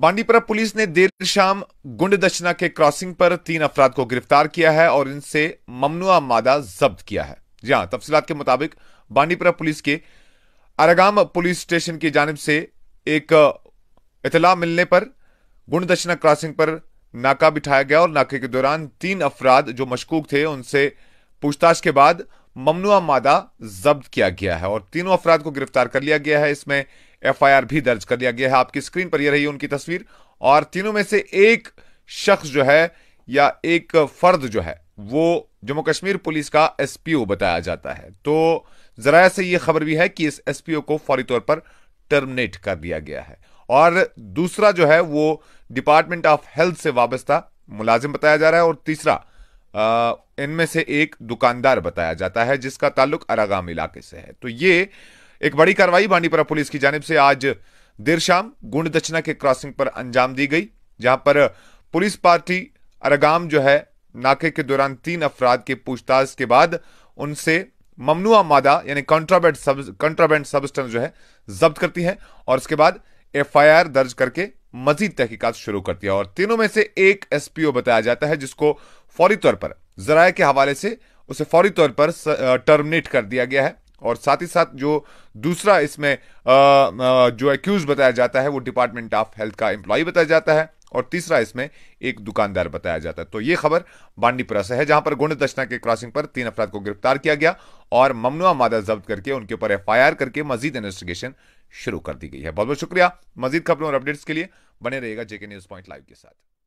Bandipora police ने देर शाम गुंड दशना के क्रॉसिंग पर तीन अफराद को गिरफ्तार किया है और इनसे ममनुआ मादा जब्त किया है जी हाँ तफसीत के मुताबिक बांडीपुरा पुलिस के अरागाम पुलिस स्टेशन की जानब से एक इतला मिलने पर गुंड दक्षिणा क्रॉसिंग पर नाका बिठाया गया और नाके के दौरान तीन अफराद जो मशकूक थे उनसे पूछताछ के बाद ममनुआ मादा जब्त किया गया है और तीनों अफराद को गिरफ्तार कर लिया गया है इसमें एफआईआर भी दर्ज कर दिया गया है आपकी स्क्रीन पर यह रही उनकी तस्वीर और तीनों में से एक शख्स जो है या एक फर्द जो है वो जम्मू कश्मीर पुलिस का एसपीओ बताया जाता है तो जरा से यह खबर भी है कि इस एसपीओ को फौरी तौर पर टर्मिनेट कर दिया गया है और दूसरा जो है वो डिपार्टमेंट ऑफ हेल्थ से वाबस्ता मुलाजिम बताया जा रहा है और तीसरा इनमें से एक दुकानदार बताया जाता है जिसका ताल्लुक अरागाम इलाके से है तो ये एक बड़ी कार्रवाई बांडीपुरा पुलिस की जानब से आज देर शाम गुंड दक्षिणा के क्रॉसिंग पर अंजाम दी गई जहां पर पुलिस पार्टी अरगाम जो है नाके के दौरान तीन अफराद के पूछताछ के बाद उनसे ममनुआ मादा यानी कॉन्ट्राबैंड सब कॉन्ट्राबैंड सब्सटेंस जो है जब्त करती है और उसके बाद एफआईआर दर्ज करके मजीद तहकीकात शुरू करती है और तीनों में से एक एसपीओ बताया जाता है जिसको फौरी तौर पर जराये के हवाले से उसे फौरी तौर पर टर्मिनेट कर दिया गया है और साथ ही साथ जो दूसरा इसमें जो एक्यूज बताया जाता है वो डिपार्टमेंट ऑफ हेल्थ का एम्प्लॉय बताया जाता है और तीसरा इसमें एक दुकानदार बताया जाता है तो ये खबर बांडीपुरा से है जहां पर गुंड दशना के क्रॉसिंग पर तीन अफराद को गिरफ्तार किया गया और ममनुआ मादा जब्त करके उनके ऊपर आर करके मजीद इन्वेस्टिगेशन शुरू कर दी गई है बहुत बहुत शुक्रिया मजीद खबरों और अपडेट्स के लिए बने रहेगा जेके न्यूज पॉइंट लाइव के साथ